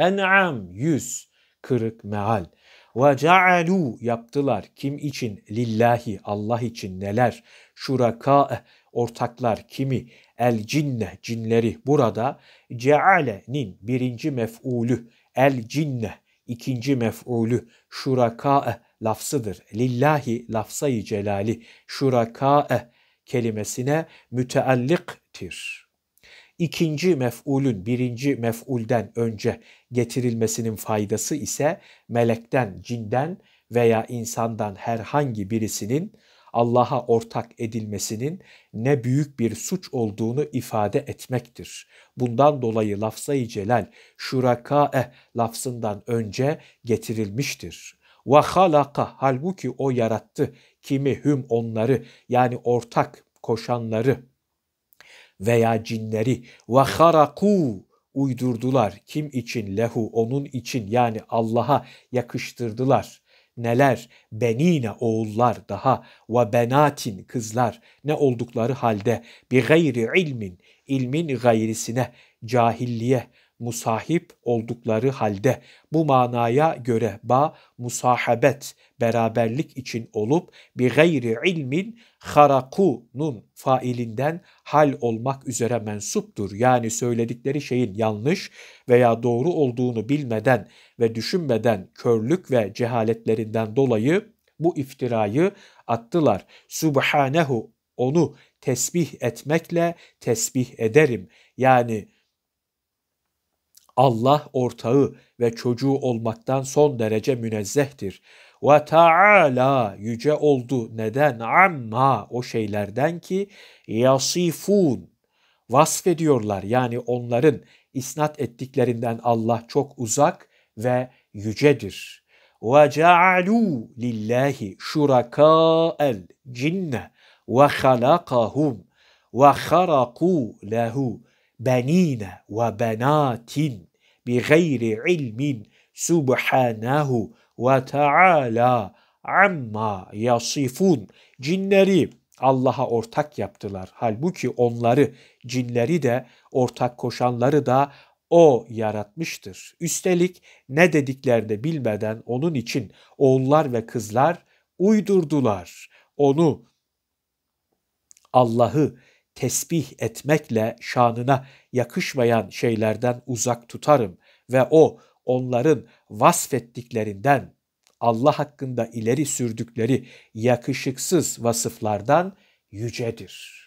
En'am yüz. Kırık meal. Ve cealu yaptılar kim için lillahi Allah için neler şuraka ortaklar kimi el cinne cinleri burada ceale'nin birinci mef'ulü el cinne ikinci mef'ulü şuraka lafsıdır. Lillahi lafzayı celali şuraka kelimesine mütealliktir ikinci mef'ulün birinci mef'ulden önce getirilmesinin faydası ise melekten, cinden veya insandan herhangi birisinin Allah'a ortak edilmesinin ne büyük bir suç olduğunu ifade etmektir. Bundan dolayı lafzayı celal şurakae lafzından önce getirilmiştir. Ve halaka halbuki o yarattı kimi hüm onları yani ortak koşanları veya cinleri ve haraku uydurdular kim için lehu onun için yani Allah'a yakıştırdılar neler benine oğullar daha ve benatin kızlar ne oldukları halde bir gayri ilmin ilmin gayrisine cahilliye musahip oldukları halde bu manaya göre ba musahabet beraberlik için olup bir gayri ilmin harakunun failinden hal olmak üzere mensuptur. Yani söyledikleri şeyin yanlış veya doğru olduğunu bilmeden ve düşünmeden körlük ve cehaletlerinden dolayı bu iftirayı attılar. Subhanehu onu tesbih etmekle tesbih ederim. Yani Allah ortağı ve çocuğu olmaktan son derece münezzehtir. Ve taala yüce oldu neden amma o şeylerden ki yasifun vasf ediyorlar yani onların isnat ettiklerinden Allah çok uzak ve yücedir. Ve cealu lillahi şuraka şuraka'el cinne ve halakahum ve haraku lehu benine ve benatin bi gayri ilmin subhanahu ve taala amma yasifun cinleri Allah'a ortak yaptılar. Halbuki onları, cinleri de, ortak koşanları da o yaratmıştır. Üstelik ne dediklerini bilmeden onun için oğullar ve kızlar uydurdular. Onu Allah'ı tesbih etmekle şanına yakışmayan şeylerden uzak tutarım ve o onların vasfettiklerinden Allah hakkında ileri sürdükleri yakışıksız vasıflardan yücedir.''